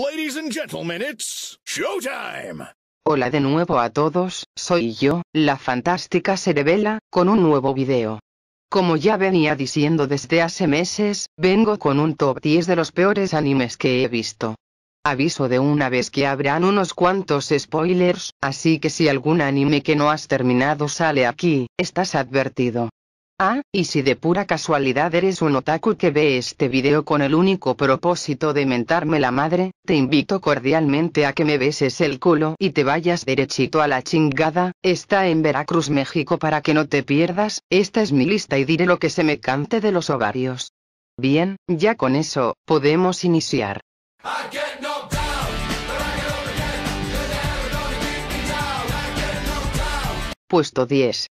Ladies and gentlemen, it's showtime. Hola de nuevo a todos, soy yo, la fantástica Cerebela, con un nuevo video. Como ya venía diciendo desde hace meses, vengo con un top 10 de los peores animes que he visto. Aviso de una vez que habrán unos cuantos spoilers, así que si algún anime que no has terminado sale aquí, estás advertido. Ah, y si de pura casualidad eres un otaku que ve este video con el único propósito de mentarme la madre, te invito cordialmente a que me beses el culo y te vayas derechito a la chingada, está en Veracruz, México para que no te pierdas, esta es mi lista y diré lo que se me cante de los ovarios. Bien, ya con eso, podemos iniciar. Puesto 10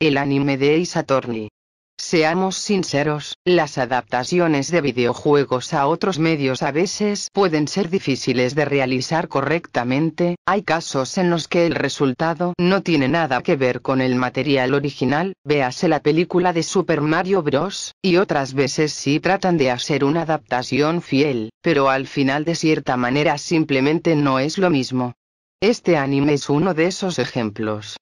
el anime de Ace Attorney. Seamos sinceros, las adaptaciones de videojuegos a otros medios a veces pueden ser difíciles de realizar correctamente, hay casos en los que el resultado no tiene nada que ver con el material original, véase la película de Super Mario Bros., y otras veces sí tratan de hacer una adaptación fiel, pero al final de cierta manera simplemente no es lo mismo. Este anime es uno de esos ejemplos.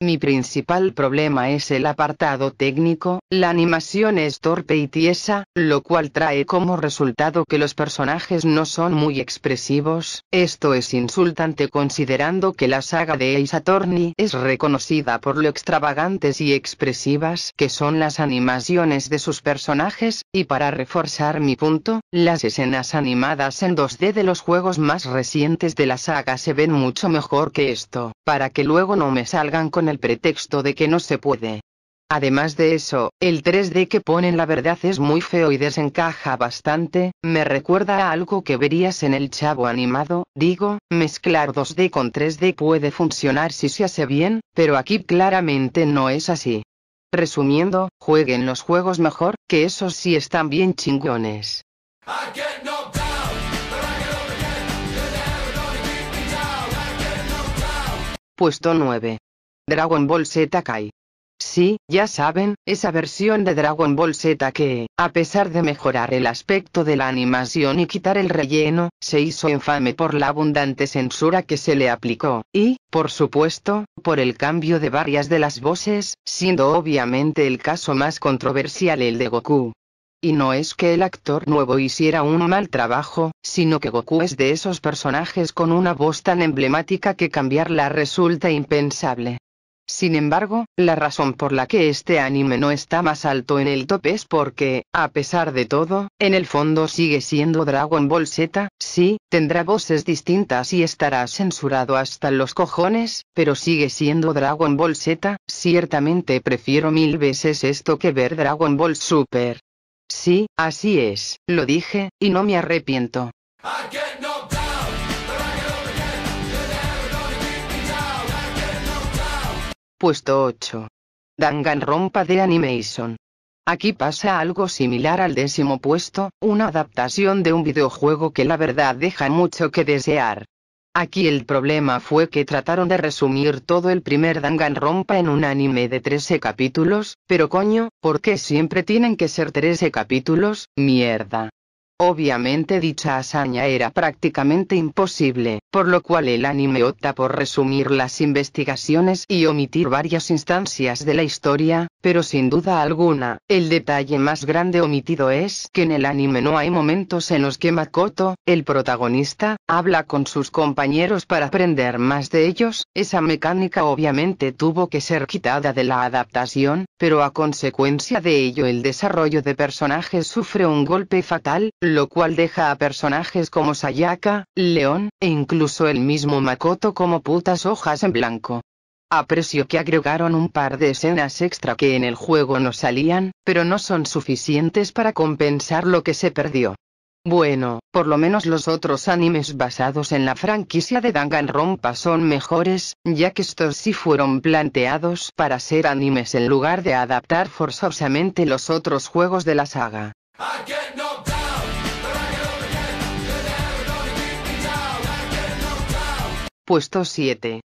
Mi principal problema es el apartado técnico, la animación es torpe y tiesa, lo cual trae como resultado que los personajes no son muy expresivos, esto es insultante considerando que la saga de Ace Attorney es reconocida por lo extravagantes y expresivas que son las animaciones de sus personajes, y para reforzar mi punto, las escenas animadas en 2D de los juegos más recientes de la saga se ven mucho mejor que esto, para que luego no me salgan con el pretexto de que no se puede. Además de eso, el 3D que ponen la verdad es muy feo y desencaja bastante, me recuerda a algo que verías en el chavo animado, digo, mezclar 2D con 3D puede funcionar si se hace bien, pero aquí claramente no es así. Resumiendo, jueguen los juegos mejor, que esos sí están bien chingones. Puesto 9. Dragon Ball Z Kai. Sí, ya saben, esa versión de Dragon Ball Z que, a pesar de mejorar el aspecto de la animación y quitar el relleno, se hizo infame por la abundante censura que se le aplicó, y, por supuesto, por el cambio de varias de las voces, siendo obviamente el caso más controversial el de Goku. Y no es que el actor nuevo hiciera un mal trabajo, sino que Goku es de esos personajes con una voz tan emblemática que cambiarla resulta impensable. Sin embargo, la razón por la que este anime no está más alto en el top es porque, a pesar de todo, en el fondo sigue siendo Dragon Ball Z, sí, tendrá voces distintas y estará censurado hasta los cojones, pero sigue siendo Dragon Ball Z, ciertamente prefiero mil veces esto que ver Dragon Ball Super. Sí, así es, lo dije, y no me arrepiento. Puesto 8. Danganronpa de Animation. Aquí pasa algo similar al décimo puesto, una adaptación de un videojuego que la verdad deja mucho que desear. Aquí el problema fue que trataron de resumir todo el primer Danganronpa en un anime de 13 capítulos, pero coño, ¿por qué siempre tienen que ser 13 capítulos? Mierda. Obviamente dicha hazaña era prácticamente imposible, por lo cual el anime opta por resumir las investigaciones y omitir varias instancias de la historia, pero sin duda alguna, el detalle más grande omitido es que en el anime no hay momentos en los que Makoto, el protagonista, habla con sus compañeros para aprender más de ellos, esa mecánica obviamente tuvo que ser quitada de la adaptación, pero a consecuencia de ello el desarrollo de personajes sufre un golpe fatal, lo cual deja a personajes como Sayaka, León, e incluso el mismo Makoto como putas hojas en blanco. Aprecio que agregaron un par de escenas extra que en el juego no salían, pero no son suficientes para compensar lo que se perdió. Bueno, por lo menos los otros animes basados en la franquicia de Danganronpa son mejores, ya que estos sí fueron planteados para ser animes en lugar de adaptar forzosamente los otros juegos de la saga. Puesto 7.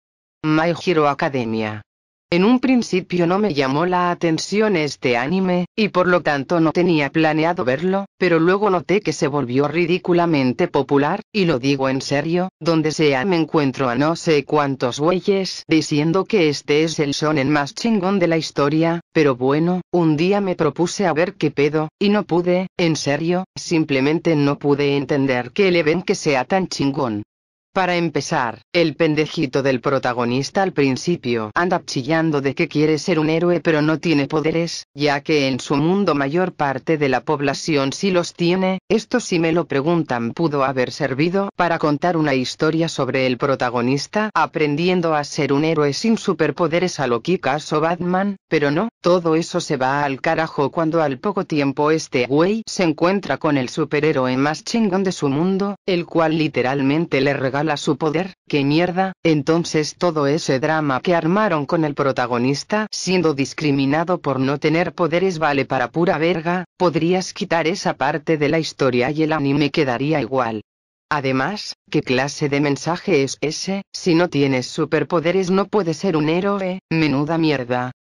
My Hero Academia. En un principio no me llamó la atención este anime, y por lo tanto no tenía planeado verlo, pero luego noté que se volvió ridículamente popular, y lo digo en serio, donde sea me encuentro a no sé cuántos güeyes diciendo que este es el shonen más chingón de la historia, pero bueno, un día me propuse a ver qué pedo, y no pude, en serio, simplemente no pude entender que le ven que sea tan chingón. Para empezar, el pendejito del protagonista al principio anda chillando de que quiere ser un héroe pero no tiene poderes, ya que en su mundo mayor parte de la población sí los tiene, esto si me lo preguntan pudo haber servido para contar una historia sobre el protagonista aprendiendo a ser un héroe sin superpoderes a lo que o Batman, pero no, todo eso se va al carajo cuando al poco tiempo este güey se encuentra con el superhéroe más chingón de su mundo, el cual literalmente le regala su poder, qué mierda, entonces todo ese drama que armaron con el protagonista siendo discriminado por no tener poderes vale para pura verga, podrías quitar esa parte de la historia y el anime quedaría igual. Además, ¿qué clase de mensaje es ese? Si no tienes superpoderes no puedes ser un héroe, menuda mierda.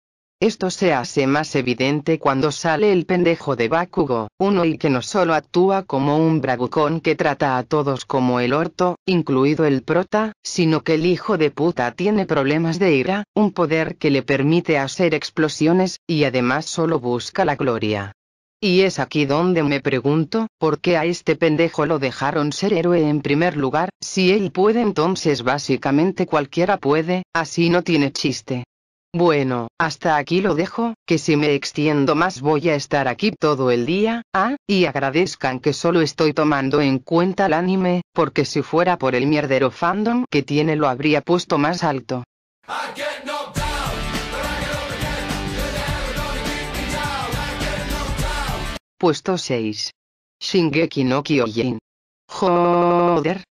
Esto se hace más evidente cuando sale el pendejo de Bakugo, uno y que no solo actúa como un bragucón que trata a todos como el orto, incluido el prota, sino que el hijo de puta tiene problemas de ira, un poder que le permite hacer explosiones, y además solo busca la gloria. Y es aquí donde me pregunto, ¿por qué a este pendejo lo dejaron ser héroe en primer lugar? Si él puede entonces básicamente cualquiera puede, así no tiene chiste. Bueno, hasta aquí lo dejo, que si me extiendo más voy a estar aquí todo el día, ah, y agradezcan que solo estoy tomando en cuenta el anime, porque si fuera por el mierdero fandom que tiene lo habría puesto más alto. Puesto 6. Shingeki no Kyojin. Jo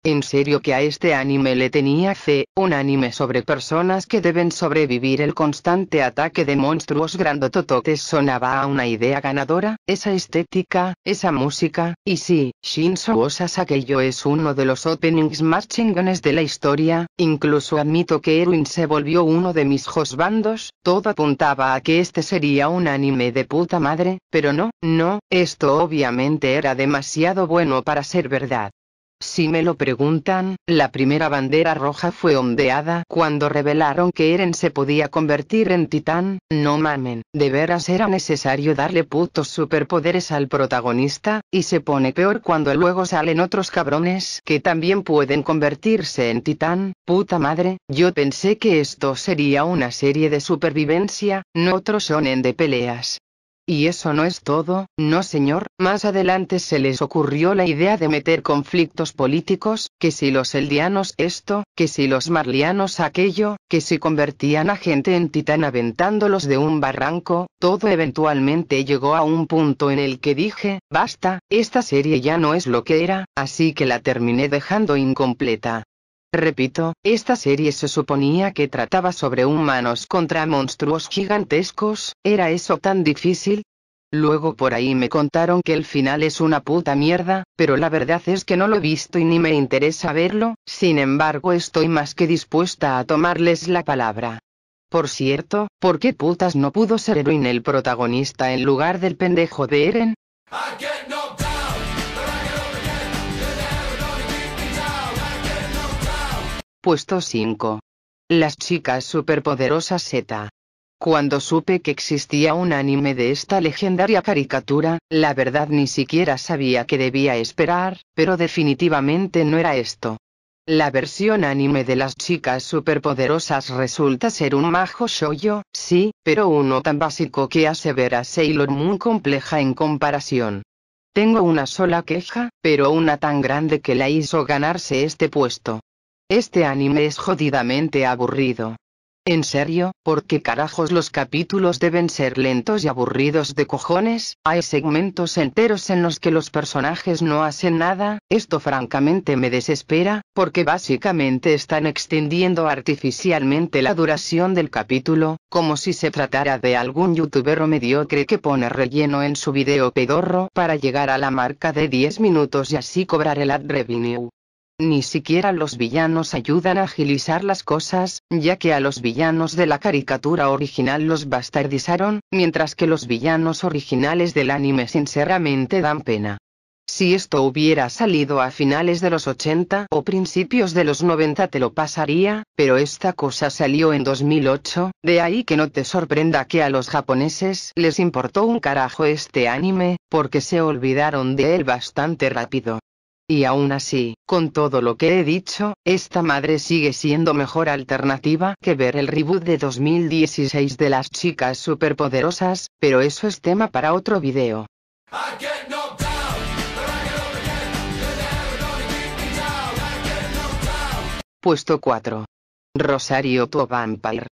en serio que a este anime le tenía fe, un anime sobre personas que deben sobrevivir el constante ataque de monstruos grandotototes sonaba a una idea ganadora, esa estética, esa música, y sí, Shinzo Osasakeyo es uno de los openings más chingones de la historia, incluso admito que Erwin se volvió uno de mis josbandos, todo apuntaba a que este sería un anime de puta madre, pero no, no, esto obviamente era demasiado bueno para ser verdad. Si me lo preguntan, la primera bandera roja fue ondeada cuando revelaron que Eren se podía convertir en titán, no mamen, de veras era necesario darle putos superpoderes al protagonista, y se pone peor cuando luego salen otros cabrones que también pueden convertirse en titán, puta madre, yo pensé que esto sería una serie de supervivencia, no otro son en de peleas, y eso no es todo, no señor, más adelante se les ocurrió la idea de meter conflictos políticos, que si los eldianos esto, que si los marlianos aquello, que si convertían a gente en titán aventándolos de un barranco, todo eventualmente llegó a un punto en el que dije, basta, esta serie ya no es lo que era, así que la terminé dejando incompleta. Repito, esta serie se suponía que trataba sobre humanos contra monstruos gigantescos, ¿era eso tan difícil? Luego por ahí me contaron que el final es una puta mierda, pero la verdad es que no lo he visto y ni me interesa verlo, sin embargo estoy más que dispuesta a tomarles la palabra. Por cierto, ¿por qué putas no pudo ser Erwin el protagonista en lugar del pendejo de Eren? Puesto 5. Las chicas superpoderosas Z. Cuando supe que existía un anime de esta legendaria caricatura, la verdad ni siquiera sabía que debía esperar, pero definitivamente no era esto. La versión anime de las chicas superpoderosas resulta ser un majo shoyo, sí, pero uno tan básico que hace ver a Sailor Moon compleja en comparación. Tengo una sola queja, pero una tan grande que la hizo ganarse este puesto. Este anime es jodidamente aburrido. En serio, ¿por qué carajos los capítulos deben ser lentos y aburridos de cojones? Hay segmentos enteros en los que los personajes no hacen nada, esto francamente me desespera, porque básicamente están extendiendo artificialmente la duración del capítulo, como si se tratara de algún youtuber mediocre que pone relleno en su video pedorro para llegar a la marca de 10 minutos y así cobrar el ad revenue. Ni siquiera los villanos ayudan a agilizar las cosas, ya que a los villanos de la caricatura original los bastardizaron, mientras que los villanos originales del anime sinceramente dan pena. Si esto hubiera salido a finales de los 80 o principios de los 90 te lo pasaría, pero esta cosa salió en 2008, de ahí que no te sorprenda que a los japoneses les importó un carajo este anime, porque se olvidaron de él bastante rápido. Y aún así, con todo lo que he dicho, esta madre sigue siendo mejor alternativa que ver el reboot de 2016 de las chicas superpoderosas, pero eso es tema para otro video. Puesto 4. Rosario to Vampire.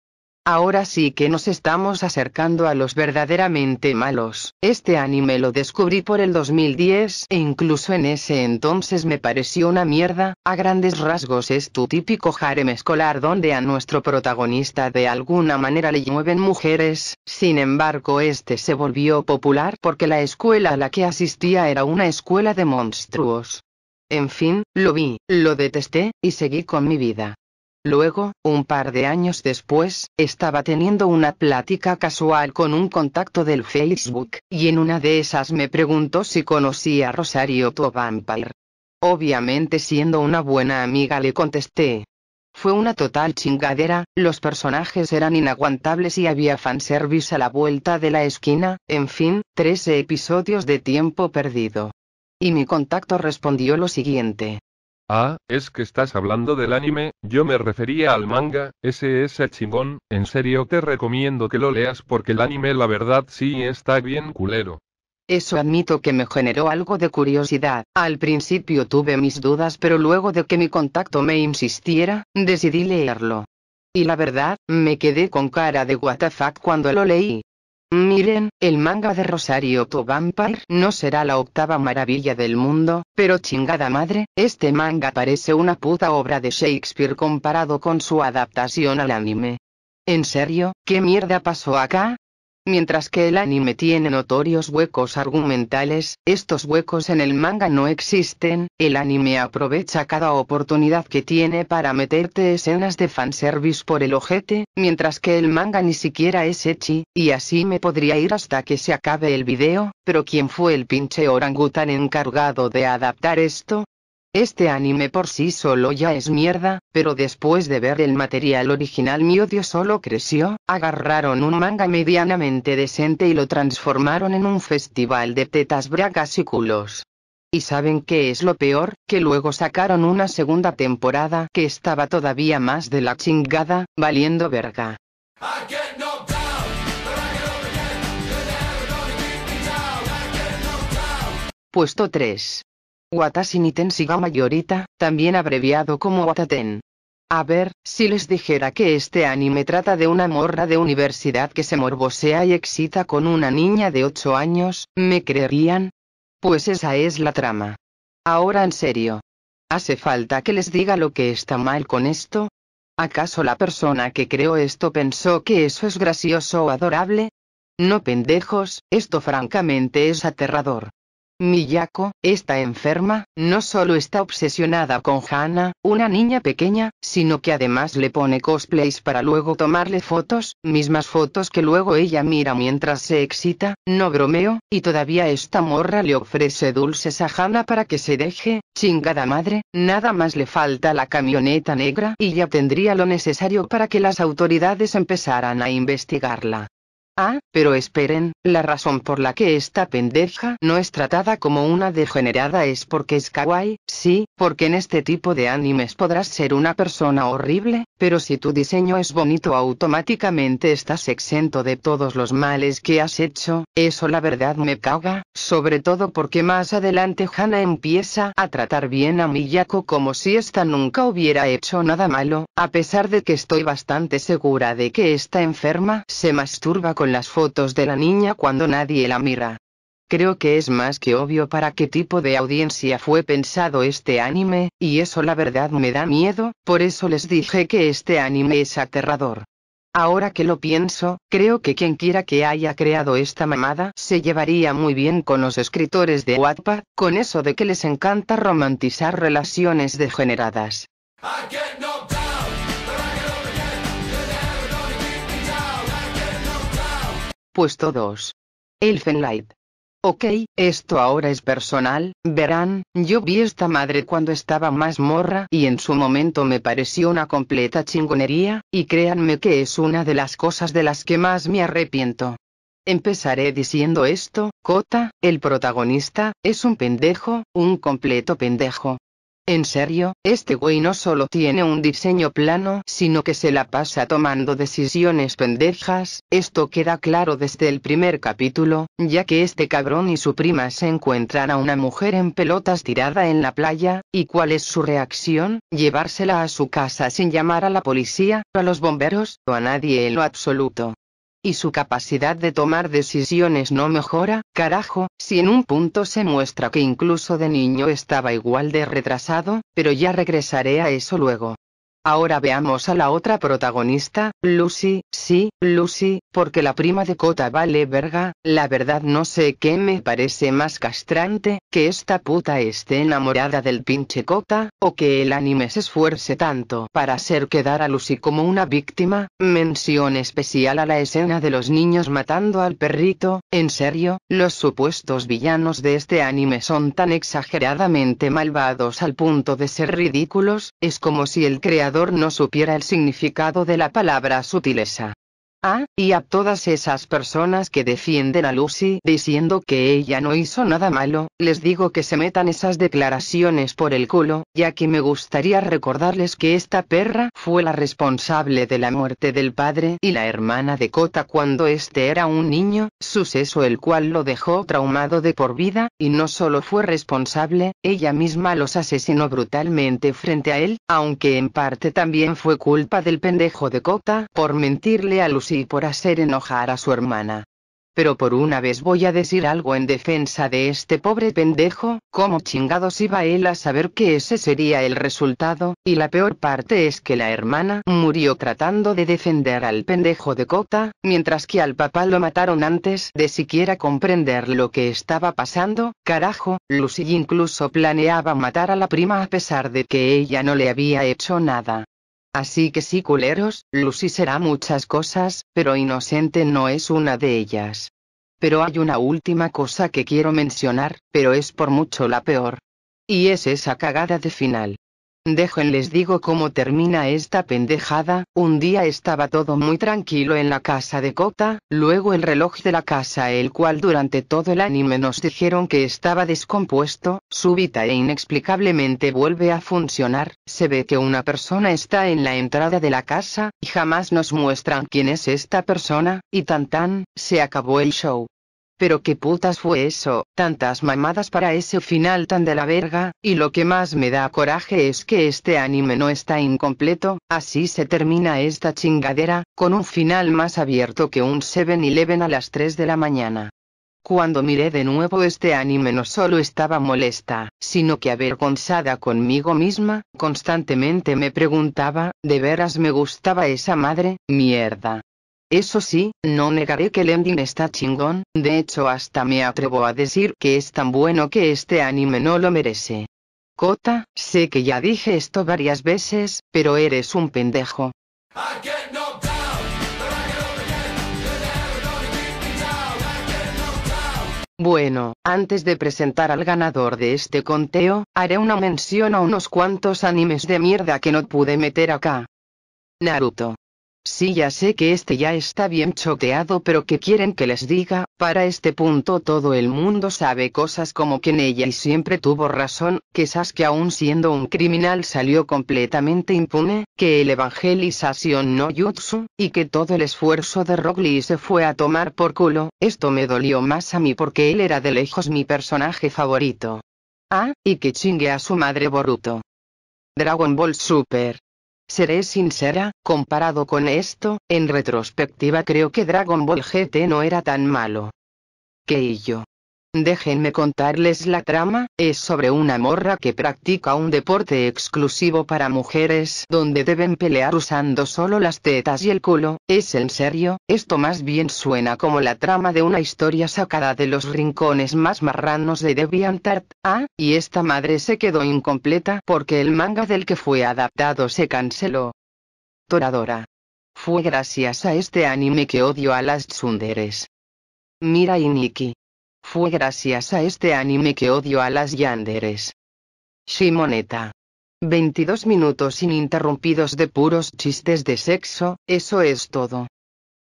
Ahora sí que nos estamos acercando a los verdaderamente malos. Este anime lo descubrí por el 2010 e incluso en ese entonces me pareció una mierda. A grandes rasgos es tu típico harem escolar donde a nuestro protagonista de alguna manera le mueven mujeres. Sin embargo, este se volvió popular porque la escuela a la que asistía era una escuela de monstruos. En fin, lo vi, lo detesté, y seguí con mi vida. Luego, un par de años después, estaba teniendo una plática casual con un contacto del Facebook, y en una de esas me preguntó si conocía a Rosario To Obviamente siendo una buena amiga le contesté. Fue una total chingadera, los personajes eran inaguantables y había fanservice a la vuelta de la esquina, en fin, 13 episodios de tiempo perdido. Y mi contacto respondió lo siguiente. Ah, es que estás hablando del anime, yo me refería al manga, ese es el chingón, en serio te recomiendo que lo leas porque el anime la verdad sí está bien culero. Eso admito que me generó algo de curiosidad, al principio tuve mis dudas pero luego de que mi contacto me insistiera, decidí leerlo. Y la verdad, me quedé con cara de WTF cuando lo leí. Miren, el manga de Rosario to Vampire no será la octava maravilla del mundo, pero chingada madre, este manga parece una puta obra de Shakespeare comparado con su adaptación al anime. ¿En serio? ¿Qué mierda pasó acá? Mientras que el anime tiene notorios huecos argumentales, estos huecos en el manga no existen, el anime aprovecha cada oportunidad que tiene para meterte escenas de fanservice por el ojete, mientras que el manga ni siquiera es echi, y así me podría ir hasta que se acabe el video, pero ¿quién fue el pinche orangután encargado de adaptar esto? Este anime por sí solo ya es mierda, pero después de ver el material original mi odio solo creció, agarraron un manga medianamente decente y lo transformaron en un festival de tetas bragas y culos. ¿Y saben qué es lo peor? Que luego sacaron una segunda temporada que estaba todavía más de la chingada, valiendo verga. Puesto 3 ten Siga mayorita, también abreviado como Wataten. A ver, si les dijera que este anime trata de una morra de universidad que se morbosea y excita con una niña de 8 años, ¿me creerían? Pues esa es la trama. Ahora en serio. ¿Hace falta que les diga lo que está mal con esto? ¿Acaso la persona que creó esto pensó que eso es gracioso o adorable? No pendejos, esto francamente es aterrador. Miyako, esta enferma, no solo está obsesionada con Hana, una niña pequeña, sino que además le pone cosplays para luego tomarle fotos, mismas fotos que luego ella mira mientras se excita, no bromeo, y todavía esta morra le ofrece dulces a Hana para que se deje, chingada madre, nada más le falta la camioneta negra y ya tendría lo necesario para que las autoridades empezaran a investigarla. Ah, pero esperen, la razón por la que esta pendeja no es tratada como una degenerada es porque es kawaii, sí, porque en este tipo de animes podrás ser una persona horrible, pero si tu diseño es bonito automáticamente estás exento de todos los males que has hecho, eso la verdad me caga, sobre todo porque más adelante Hana empieza a tratar bien a Miyako como si esta nunca hubiera hecho nada malo, a pesar de que estoy bastante segura de que esta enferma se masturba con las fotos de la niña cuando nadie la mira. Creo que es más que obvio para qué tipo de audiencia fue pensado este anime, y eso la verdad me da miedo, por eso les dije que este anime es aterrador. Ahora que lo pienso, creo que quien quiera que haya creado esta mamada se llevaría muy bien con los escritores de Wattpad, con eso de que les encanta romantizar relaciones degeneradas. Puesto 2. Elfenlight. Ok, esto ahora es personal, verán, yo vi esta madre cuando estaba más morra y en su momento me pareció una completa chingonería, y créanme que es una de las cosas de las que más me arrepiento. Empezaré diciendo esto, Kota, el protagonista, es un pendejo, un completo pendejo. En serio, este güey no solo tiene un diseño plano, sino que se la pasa tomando decisiones pendejas, esto queda claro desde el primer capítulo, ya que este cabrón y su prima se encuentran a una mujer en pelotas tirada en la playa, y cuál es su reacción, llevársela a su casa sin llamar a la policía, a los bomberos, o a nadie en lo absoluto y su capacidad de tomar decisiones no mejora, carajo, si en un punto se muestra que incluso de niño estaba igual de retrasado, pero ya regresaré a eso luego. Ahora veamos a la otra protagonista, Lucy, sí, Lucy, porque la prima de Cota vale verga, la verdad no sé qué me parece más castrante, que esta puta esté enamorada del pinche Cota, o que el anime se esfuerce tanto para hacer quedar a Lucy como una víctima, mención especial a la escena de los niños matando al perrito, en serio, los supuestos villanos de este anime son tan exageradamente malvados al punto de ser ridículos, es como si el creador no supiera el significado de la palabra sutileza. Ah, y a todas esas personas que defienden a Lucy diciendo que ella no hizo nada malo, les digo que se metan esas declaraciones por el culo, ya que me gustaría recordarles que esta perra fue la responsable de la muerte del padre y la hermana de Cota cuando este era un niño, suceso el cual lo dejó traumado de por vida, y no solo fue responsable, ella misma los asesinó brutalmente frente a él, aunque en parte también fue culpa del pendejo de Cota por mentirle a Lucy por hacer enojar a su hermana. Pero por una vez voy a decir algo en defensa de este pobre pendejo, ¿cómo chingados iba él a saber que ese sería el resultado? Y la peor parte es que la hermana murió tratando de defender al pendejo de Cota, mientras que al papá lo mataron antes de siquiera comprender lo que estaba pasando, carajo, Lucy incluso planeaba matar a la prima a pesar de que ella no le había hecho nada. Así que sí culeros, Lucy será muchas cosas, pero inocente no es una de ellas. Pero hay una última cosa que quiero mencionar, pero es por mucho la peor. Y es esa cagada de final les digo cómo termina esta pendejada, un día estaba todo muy tranquilo en la casa de Kota, luego el reloj de la casa el cual durante todo el anime nos dijeron que estaba descompuesto, súbita e inexplicablemente vuelve a funcionar, se ve que una persona está en la entrada de la casa, y jamás nos muestran quién es esta persona, y tan tan, se acabó el show. Pero qué putas fue eso, tantas mamadas para ese final tan de la verga, y lo que más me da coraje es que este anime no está incompleto, así se termina esta chingadera, con un final más abierto que un 7-Eleven a las 3 de la mañana. Cuando miré de nuevo este anime no solo estaba molesta, sino que avergonzada conmigo misma, constantemente me preguntaba, ¿de veras me gustaba esa madre? Mierda. Eso sí, no negaré que el ending está chingón, de hecho hasta me atrevo a decir que es tan bueno que este anime no lo merece. Kota, sé que ya dije esto varias veces, pero eres un pendejo. Bueno, antes de presentar al ganador de este conteo, haré una mención a unos cuantos animes de mierda que no pude meter acá. Naruto. Sí ya sé que este ya está bien choteado pero que quieren que les diga, para este punto todo el mundo sabe cosas como que y siempre tuvo razón, que Sasuke aún siendo un criminal salió completamente impune, que el evangelización no jutsu, y que todo el esfuerzo de Rock se fue a tomar por culo, esto me dolió más a mí porque él era de lejos mi personaje favorito. Ah, y que chingue a su madre Boruto. Dragon Ball Super. Seré sincera, comparado con esto, en retrospectiva creo que Dragon Ball GT no era tan malo. yo? Déjenme contarles la trama, es sobre una morra que practica un deporte exclusivo para mujeres donde deben pelear usando solo las tetas y el culo, es en serio, esto más bien suena como la trama de una historia sacada de los rincones más marranos de DeviantArt, ah, y esta madre se quedó incompleta porque el manga del que fue adaptado se canceló. Toradora. Fue gracias a este anime que odio a las tsunderes. Mira y Nikki. Fue gracias a este anime que odio a las yanderes. Shimoneta. 22 minutos ininterrumpidos de puros chistes de sexo, eso es todo.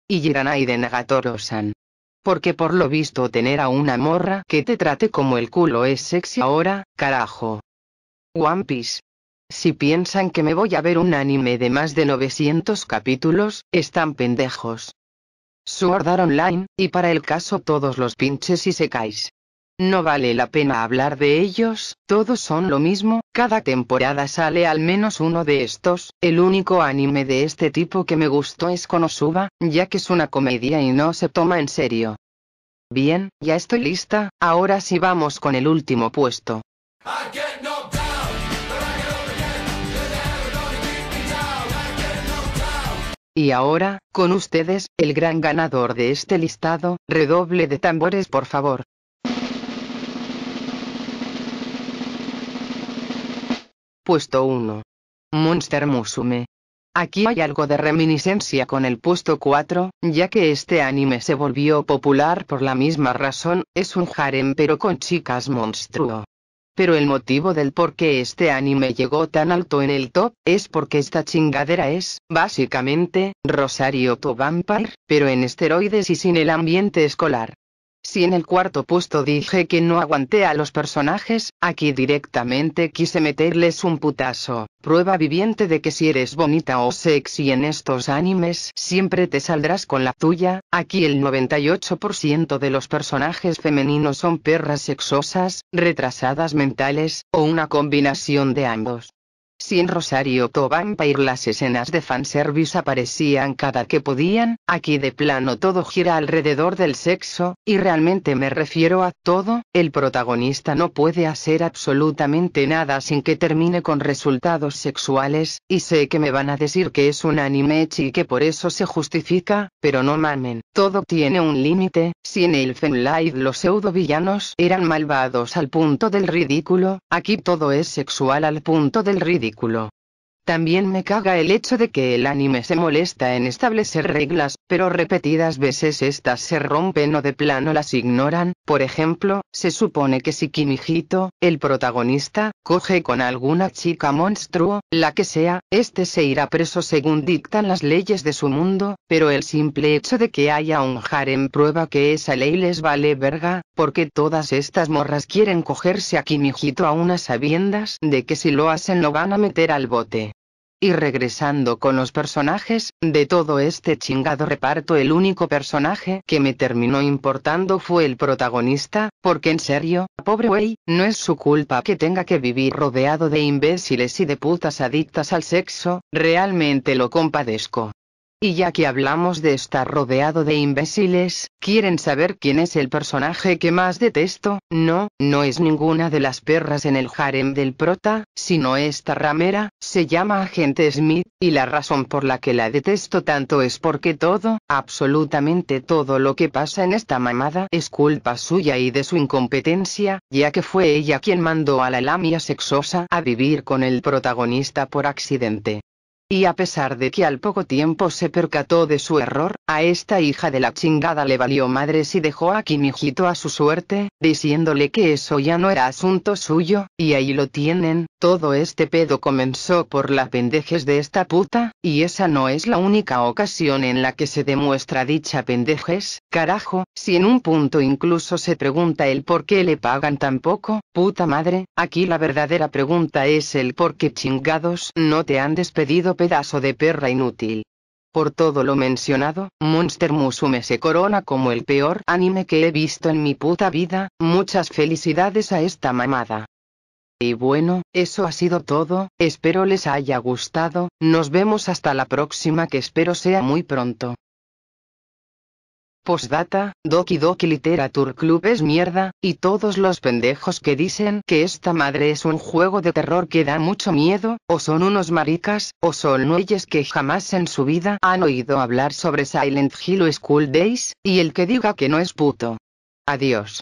Y Yiranai de nagatoro Porque por lo visto tener a una morra que te trate como el culo es sexy ahora, carajo. One Piece. Si piensan que me voy a ver un anime de más de 900 capítulos, están pendejos. Sword Art Online, y para el caso todos los pinches y secáis. No vale la pena hablar de ellos, todos son lo mismo, cada temporada sale al menos uno de estos, el único anime de este tipo que me gustó es Konosuba, ya que es una comedia y no se toma en serio. Bien, ya estoy lista, ahora sí vamos con el último puesto. Y ahora, con ustedes, el gran ganador de este listado, redoble de tambores por favor. Puesto 1. Monster Musume. Aquí hay algo de reminiscencia con el puesto 4, ya que este anime se volvió popular por la misma razón, es un harem pero con chicas monstruo. Pero el motivo del por qué este anime llegó tan alto en el top es porque esta chingadera es, básicamente, Rosario to Vampire, pero en esteroides y sin el ambiente escolar. Si en el cuarto puesto dije que no aguanté a los personajes, aquí directamente quise meterles un putazo, prueba viviente de que si eres bonita o sexy en estos animes siempre te saldrás con la tuya, aquí el 98% de los personajes femeninos son perras sexosas, retrasadas mentales, o una combinación de ambos. Si en Rosario Vampire las escenas de fanservice aparecían cada que podían, aquí de plano todo gira alrededor del sexo, y realmente me refiero a todo, el protagonista no puede hacer absolutamente nada sin que termine con resultados sexuales, y sé que me van a decir que es un anime y que por eso se justifica, pero no mamen, todo tiene un límite, si en Elfen Light los pseudovillanos eran malvados al punto del ridículo, aquí todo es sexual al punto del ridículo ridículo también me caga el hecho de que el anime se molesta en establecer reglas, pero repetidas veces estas se rompen o de plano las ignoran. Por ejemplo, se supone que si Kimijito, el protagonista, coge con alguna chica monstruo, la que sea, este se irá preso según dictan las leyes de su mundo, pero el simple hecho de que haya un harem prueba que esa ley les vale verga, porque todas estas morras quieren cogerse a Kimijito a unas sabiendas de que si lo hacen lo van a meter al bote y regresando con los personajes, de todo este chingado reparto el único personaje que me terminó importando fue el protagonista, porque en serio, pobre wey, no es su culpa que tenga que vivir rodeado de imbéciles y de putas adictas al sexo, realmente lo compadezco. Y ya que hablamos de estar rodeado de imbéciles, ¿quieren saber quién es el personaje que más detesto? No, no es ninguna de las perras en el harem del prota, sino esta ramera, se llama Agente Smith, y la razón por la que la detesto tanto es porque todo, absolutamente todo lo que pasa en esta mamada es culpa suya y de su incompetencia, ya que fue ella quien mandó a la lamia sexosa a vivir con el protagonista por accidente. Y a pesar de que al poco tiempo se percató de su error, a esta hija de la chingada le valió madres y dejó a Kimijito a su suerte, diciéndole que eso ya no era asunto suyo, y ahí lo tienen, todo este pedo comenzó por la pendejes de esta puta, y esa no es la única ocasión en la que se demuestra dicha pendejes, carajo, si en un punto incluso se pregunta el por qué le pagan tan poco, puta madre, aquí la verdadera pregunta es el por qué chingados no te han despedido pedazo de perra inútil. Por todo lo mencionado, Monster Musume se corona como el peor anime que he visto en mi puta vida, muchas felicidades a esta mamada. Y bueno, eso ha sido todo, espero les haya gustado, nos vemos hasta la próxima que espero sea muy pronto. Postdata, Doki Doki Literature Club es mierda, y todos los pendejos que dicen que esta madre es un juego de terror que da mucho miedo, o son unos maricas, o son nuelles que jamás en su vida han oído hablar sobre Silent Hill o School Days, y el que diga que no es puto. Adiós.